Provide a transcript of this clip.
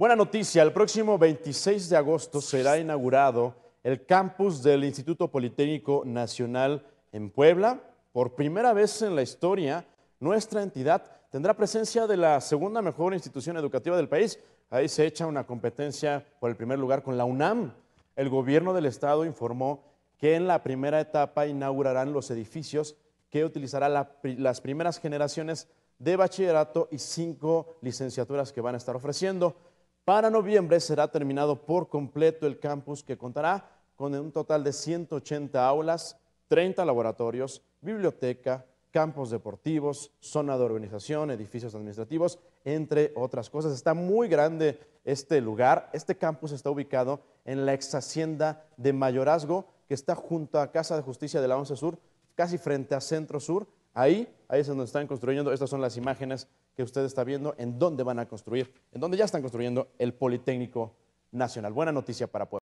Buena noticia, el próximo 26 de agosto será inaugurado el campus del Instituto Politécnico Nacional en Puebla. Por primera vez en la historia, nuestra entidad tendrá presencia de la segunda mejor institución educativa del país. Ahí se echa una competencia por el primer lugar con la UNAM. El gobierno del estado informó que en la primera etapa inaugurarán los edificios que utilizará las primeras generaciones de bachillerato y cinco licenciaturas que van a estar ofreciendo. Para noviembre será terminado por completo el campus que contará con un total de 180 aulas, 30 laboratorios, biblioteca, campos deportivos, zona de organización, edificios administrativos, entre otras cosas. Está muy grande este lugar. Este campus está ubicado en la ex hacienda de Mayorazgo, que está junto a Casa de Justicia de la 11 Sur, casi frente a Centro Sur. Ahí, ahí es donde están construyendo, estas son las imágenes que usted está viendo, en dónde van a construir, en donde ya están construyendo el Politécnico Nacional. Buena noticia para Puebla.